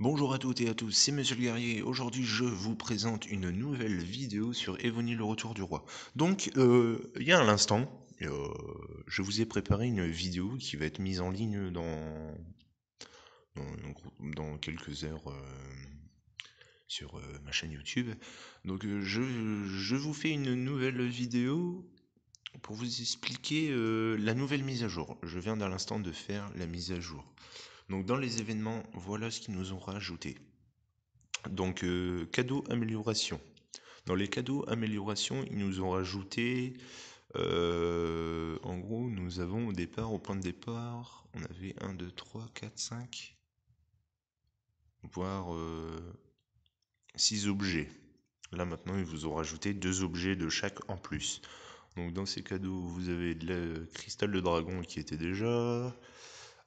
Bonjour à toutes et à tous, c'est Monsieur le Guerrier. Aujourd'hui, je vous présente une nouvelle vidéo sur Evony le Retour du Roi. Donc, euh, il y a un instant, euh, je vous ai préparé une vidéo qui va être mise en ligne dans, dans, quelques heures euh, sur ma chaîne YouTube. Donc, je, vous fais une nouvelle vidéo pour vous expliquer la nouvelle mise à jour. Je viens d'un l'instant de faire la mise à jour. Donc dans les événements, voilà ce qu'ils nous ont rajouté. Donc euh, cadeau amélioration. Dans les cadeaux amélioration, ils nous ont rajouté euh, en gros, nous avons au départ, au point de départ, on avait 1, 2, 3, 4, 5, voire 6 euh, objets. Là maintenant, ils vous ont rajouté 2 objets de chaque en plus. Donc dans ces cadeaux, vous avez le cristal de dragon qui était déjà,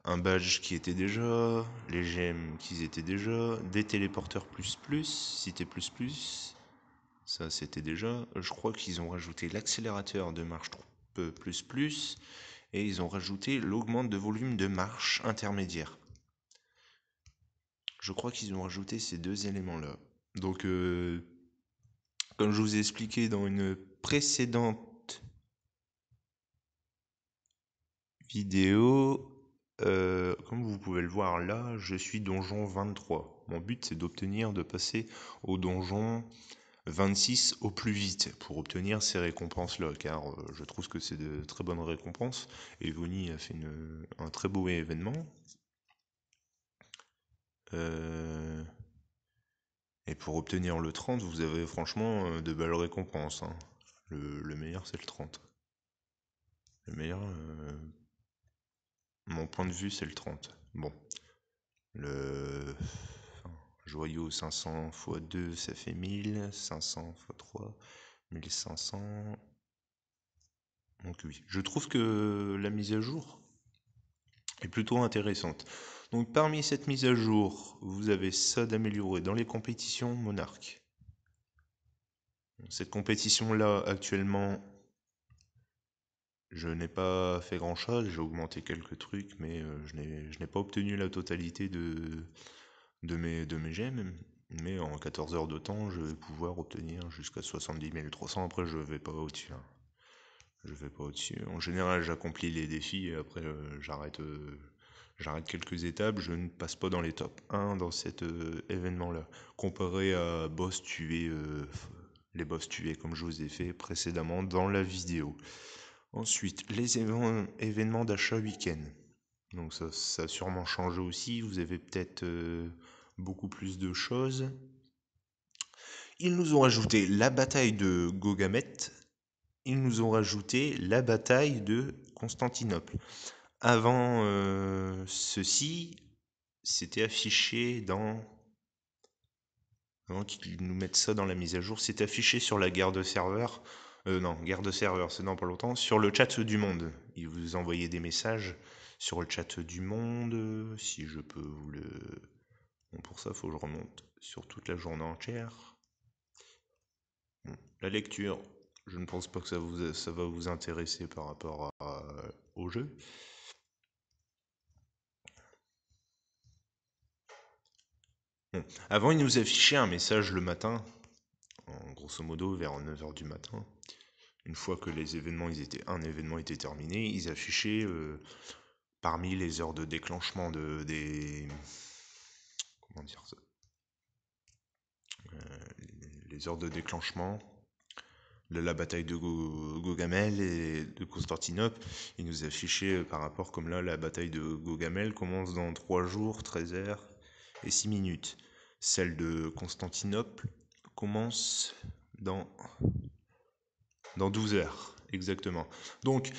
un badge qui était déjà, les gemmes qui étaient déjà, des téléporteurs plus plus, c'était plus plus, ça c'était déjà. Je crois qu'ils ont rajouté l'accélérateur de marche plus plus et ils ont rajouté l'augmente de volume de marche intermédiaire. Je crois qu'ils ont rajouté ces deux éléments-là. Donc, euh, comme je vous ai expliqué dans une précédente vidéo, euh, comme vous pouvez le voir là, je suis donjon 23. Mon but c'est d'obtenir de passer au donjon 26 au plus vite pour obtenir ces récompenses-là, car euh, je trouve que c'est de très bonnes récompenses. Et Vony a fait un très beau événement. Euh, et pour obtenir le 30, vous avez franchement de belles récompenses. Hein. Le, meilleur, c'est le 30. Le meilleur mon point de vue, c'est le 30. Bon. Le. joyau 500 x 2, ça fait 1000. 500 x 3, 1500. Donc oui. Je trouve que la mise à jour est plutôt intéressante. Donc parmi cette mise à jour, vous avez ça d'améliorer dans les compétitions monarques Cette compétition-là, actuellement, je n'ai pas fait grand-chose, j'ai augmenté quelques trucs, mais euh, je n'ai pas obtenu la totalité de, de, mes, de mes gemmes. Mais en 14 heures de temps, je vais pouvoir obtenir jusqu'à 70 300. Après, je vais pas au-dessus. Hein. Je vais pas au-dessus. En général, j'accomplis les défis et après, euh, euh, j'arrête quelques étapes. Je ne passe pas dans les top 1 dans cet événement-là. Comparé à boss tués, les boss tués comme je vous ai fait précédemment dans la vidéo. Ensuite, les événements, d'achat week-end. Donc ça, a sûrement changé aussi. Vous avez peut-être euh, beaucoup plus de choses. Ils nous ont rajouté la bataille de Gogamet. Ils nous ont rajouté la bataille de Constantinople. Avant euh, ceci, c'était affiché dans... Avant qu'ils nous mettent ça dans la mise à jour, c'est affiché sur la guerre de serveur euh, non, guerre de serveur, c'est dans pas longtemps, sur le chat du monde. Il vous envoyait des messages sur le chat du monde, si je peux vous le... Bon, pour ça, il faut que je remonte sur toute la journée entière. la lecture, je ne pense pas que ça, vous, ça va vous intéresser par rapport au jeu. Avant, il nous affichait un message le matin, en grosso modo vers 9h du matin une fois que les événements, étaient, un événement était terminé, ils affichaient euh, parmi les heures de déclenchement de, des. Comment dire ça euh, Les heures de déclenchement de la bataille de Gogamel et de Constantinople. Ils nous affichaient euh, par rapport, comme là, la bataille de Gogamel commence dans 3 jours, 13 heures et 6 minutes. Celle de Constantinople commence dans dans 12 heures, exactement. Donc,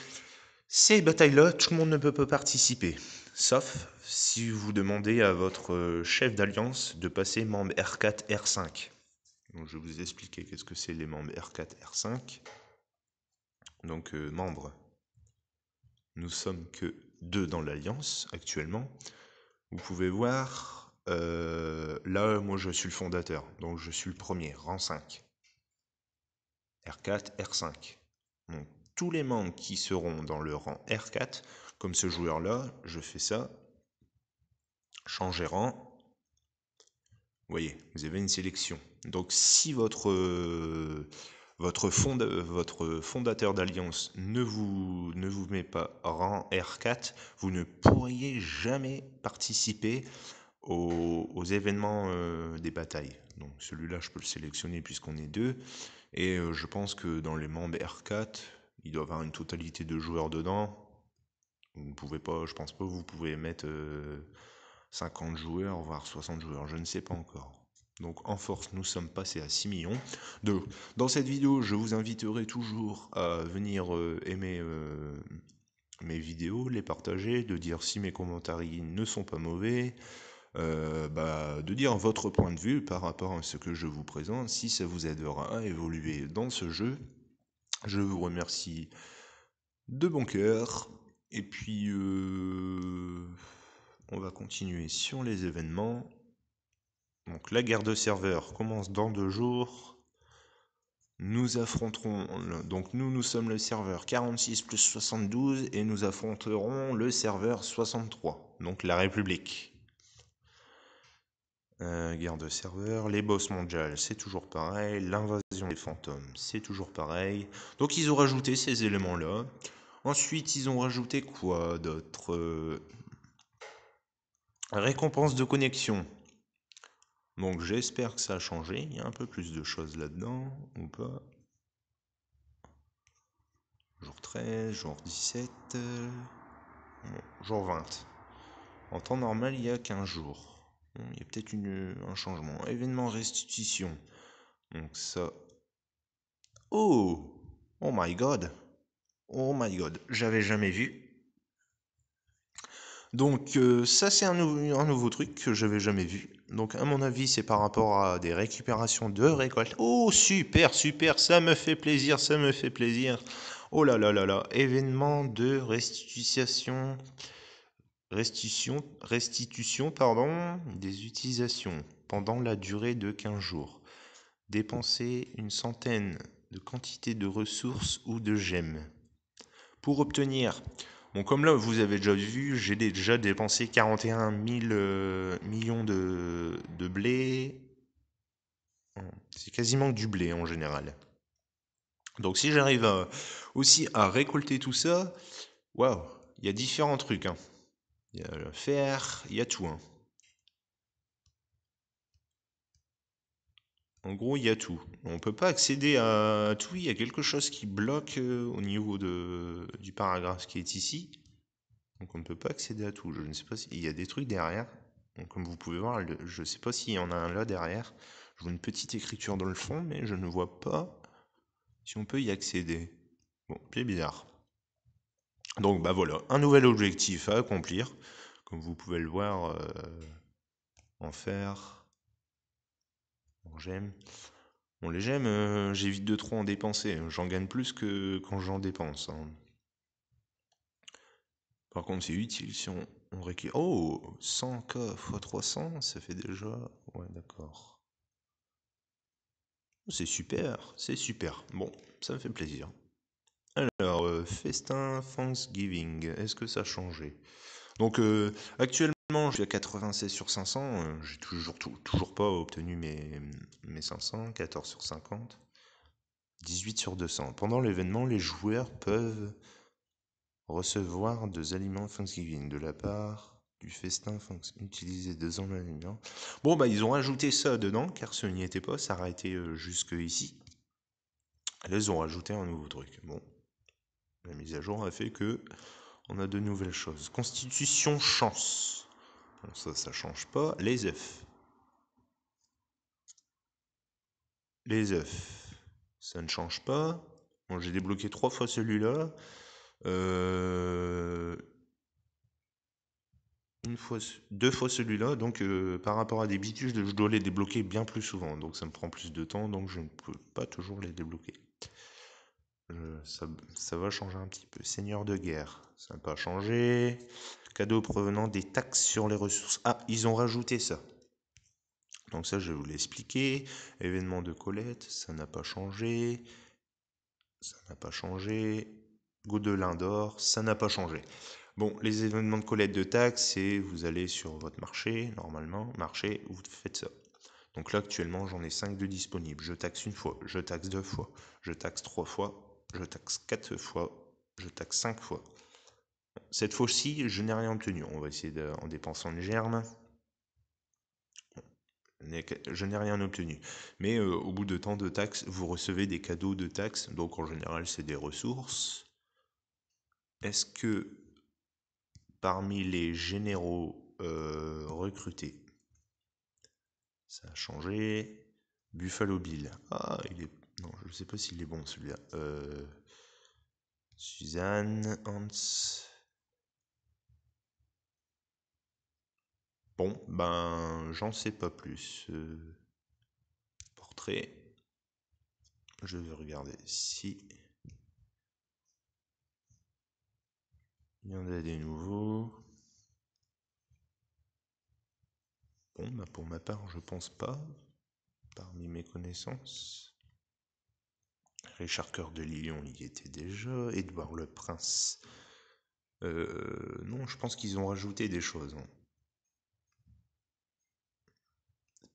ces batailles-là, tout le monde ne peut pas participer. Sauf si vous demandez à votre euh, chef d'alliance de passer membre R4, R5. je vais vous expliquer qu'est-ce que c'est les membres R4, R5. Donc, euh, membres, nous sommes que deux dans l'alliance actuellement. Vous pouvez voir, euh, là, moi je suis le fondateur, donc je suis le premier, rang 5. R4, R5. Donc tous les membres qui seront dans le rang R4, comme ce joueur-là, je fais ça, changer rang, vous voyez, vous avez une sélection. Donc si votre, votre, fond, votre fondateur d'alliance ne vous, ne vous met pas rang R4, vous ne pourriez jamais participer aux, événements euh, des batailles. Donc celui-là, je peux le sélectionner puisqu'on est deux. Et euh, je pense que dans les membres R4, il doit y avoir une totalité de joueurs dedans. Vous ne pouvez pas, je pense pas, vous pouvez mettre 50 euh, joueurs, voire 60 joueurs, je ne sais pas encore. Donc en force, nous sommes passés à 6 millions. Dans cette vidéo, je vous inviterai toujours à venir euh, aimer mes vidéos, les partager, de dire si mes commentaires ne sont pas mauvais, euh, bah, de dire votre point de vue par rapport à ce que je vous présente, si ça vous aidera à évoluer dans ce jeu. Je vous remercie de bon cœur. Et puis, euh, on va continuer sur les événements. Donc, la guerre de serveurs commence dans deux jours. Nous affronterons, donc nous, nous sommes le serveur 46 plus 72 et nous affronterons le serveur 63, donc la République. Euh, guerre de serveur, les boss mondiales, c'est toujours pareil, l'invasion des fantômes, c'est toujours pareil. Donc ils ont rajouté ces éléments-là. Ensuite, ils ont rajouté quoi d'autre euh, Récompense de connexion. Donc j'espère que ça a changé, il y a un peu plus de choses là-dedans, ou pas Jour 13, jour 17, euh, jour 20. En temps normal, il y a 15 jours il y a peut-être euh, un changement. Événement restitution. Donc ça. Oh Oh my god Oh my god, j'avais jamais vu. Donc euh, ça c'est un, un, nouveau truc que j'avais jamais vu. Donc à mon avis c'est par rapport à des récupérations de récoltes. Oh super super ça me fait plaisir ça me fait plaisir. Oh là là là là événement de restitution restitution, restitution pardon, des utilisations pendant la durée de 15 jours. Dépenser une centaine de quantités de ressources ou de gemmes. Pour obtenir, bon comme là vous avez déjà vu, j'ai déjà dépensé 41 000 euh, millions de, de blé. C'est quasiment du blé en général. Donc si j'arrive aussi à récolter tout ça, waouh, il y a différents trucs. Hein il y a le fer, il y a tout. Hein. En gros, il y a tout. On ne peut pas accéder à tout. Il y a quelque chose qui bloque euh, au niveau de, du paragraphe qui est ici. Donc on ne peut pas accéder à tout. Je ne sais pas s'il y a des trucs derrière. comme vous pouvez voir, je ne sais pas s'il y en a un là derrière. Je vois une petite écriture dans le fond, mais je ne vois pas si on peut y accéder. Bon, c'est bizarre. Donc bah voilà, un nouvel objectif à accomplir. Comme vous pouvez le voir, euh, en faire. Bon, j'aime. Bon, les gemmes, euh, j'évite de trop en dépenser. J'en gagne plus que quand j'en dépense. Hein. Par contre, c'est utile si on, on récupère. Oh 100K x 300, ça fait déjà. Ouais, d'accord. C'est super, c'est super. Bon, ça me fait plaisir. Alors, euh, festin Thanksgiving, est-ce que ça a changé Donc, euh, actuellement, je suis à 96 sur 500. Euh, j'ai toujours, toujours pas obtenu mes, mes 500, 14 sur 50, 18 sur 200. Pendant l'événement, les joueurs peuvent recevoir des aliments Thanksgiving de la part du festin Thanksgiving. Utiliser deux aliments. Bon, bah, ils ont ajouté ça dedans, car ce n'y était pas. Ça a été jusque-ici. Là, ils ont ajouté un nouveau truc. Bon. La mise à jour a fait que on a de nouvelles choses. Constitution chance. Ça, ça, ça change pas. Les œufs. Les œufs. Ça ne change pas. j'ai débloqué trois fois celui-là. Euh, une fois, deux fois celui-là. Donc, euh, par rapport à des bitus, je dois les débloquer bien plus souvent. Donc, ça me prend plus de temps. Donc, je ne peux pas toujours les débloquer. Euh, ça, va changer un petit peu. Seigneur de guerre, ça n'a pas changé. Cadeau provenant des taxes sur les ressources. Ah, ils ont rajouté ça. Donc ça, je vais vous l'expliquer. Événement de Colette, ça n'a pas changé. Ça n'a pas changé. Gaudelin d'or, ça n'a pas changé. Bon, les événements de collecte de taxes, c'est vous allez sur votre marché, normalement, marché, vous faites ça. Donc là, actuellement, j'en ai 5 de disponibles. Je taxe une fois, je taxe deux fois, je taxe trois fois, je taxe 4 fois, je taxe 5 fois. Cette fois-ci, je n'ai rien obtenu. On va essayer en dépensant des germe. Je n'ai rien obtenu. Mais euh, au bout de temps de taxes, vous recevez des cadeaux de taxes. Donc en général, c'est des ressources. Est-ce que parmi les généraux euh, recrutés, ça a changé, Buffalo Bill. Ah, il est non, je ne sais pas s'il est bon celui-là. Euh, Suzanne, Hans. Bon, ben, j'en sais pas plus. Euh, portrait. Je vais regarder si. Il y en a des nouveaux. Bon, ben pour ma part, je pense pas, parmi mes connaissances. Richard Coeur de Lyon y était déjà, Édouard le Prince. Euh, non, je pense qu'ils ont rajouté des choses. Hein.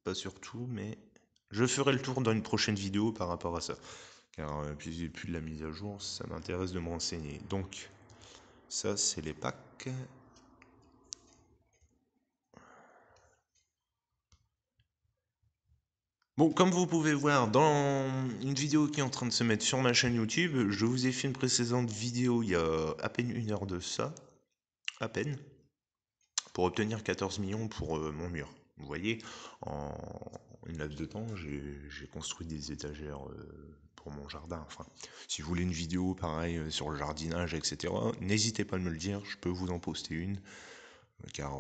Pas surtout, mais je ferai le tour dans une prochaine vidéo par rapport à ça. Car euh, puis j'ai plus de la mise à jour, ça m'intéresse de me renseigner. Donc, ça, c'est les packs. Bon, comme vous pouvez voir dans une vidéo qui est en train de se mettre sur ma chaîne YouTube, je vous ai fait une précédente vidéo il y a à peine une heure de ça, à peine, pour obtenir 14 millions pour euh, mon mur. Vous voyez, en une laps de temps, j'ai construit des étagères euh, pour mon jardin. Enfin, si vous voulez une vidéo pareille euh, sur le jardinage, etc., n'hésitez pas à me le dire, je peux vous en poster une, car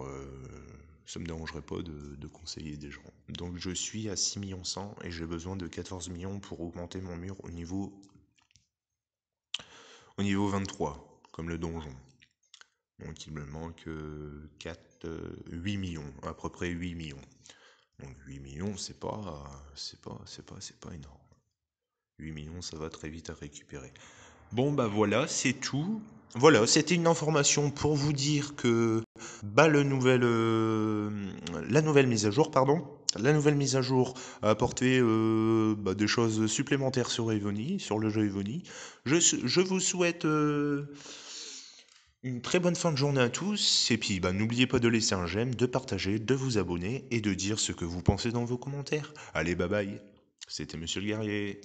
ça me dérangerait pas de, conseiller des gens. Donc je suis à 6 millions 100 et j'ai besoin de 14 millions pour augmenter mon mur au niveau au niveau 23 comme le donjon. Donc il me manque 4 euh, 8 euh, millions, à peu près 8 millions. Donc 8 millions, c'est pas pas c'est pas c'est pas énorme. 8 millions, ça va très vite à récupérer. Bon bah voilà, c'est tout. Voilà, c'était une information pour vous dire que bah, le euh, la nouvelle mise à jour, pardon, la nouvelle mise à jour a apporté euh, bah, des choses supplémentaires sur Evony, sur le jeu Evony. Je, vous souhaite euh, une très bonne fin de journée à tous, et puis bah, n'oubliez pas de laisser un j'aime, de partager, de vous abonner et de dire ce que vous pensez dans vos commentaires. Allez, bye bye, c'était Monsieur le Guerrier.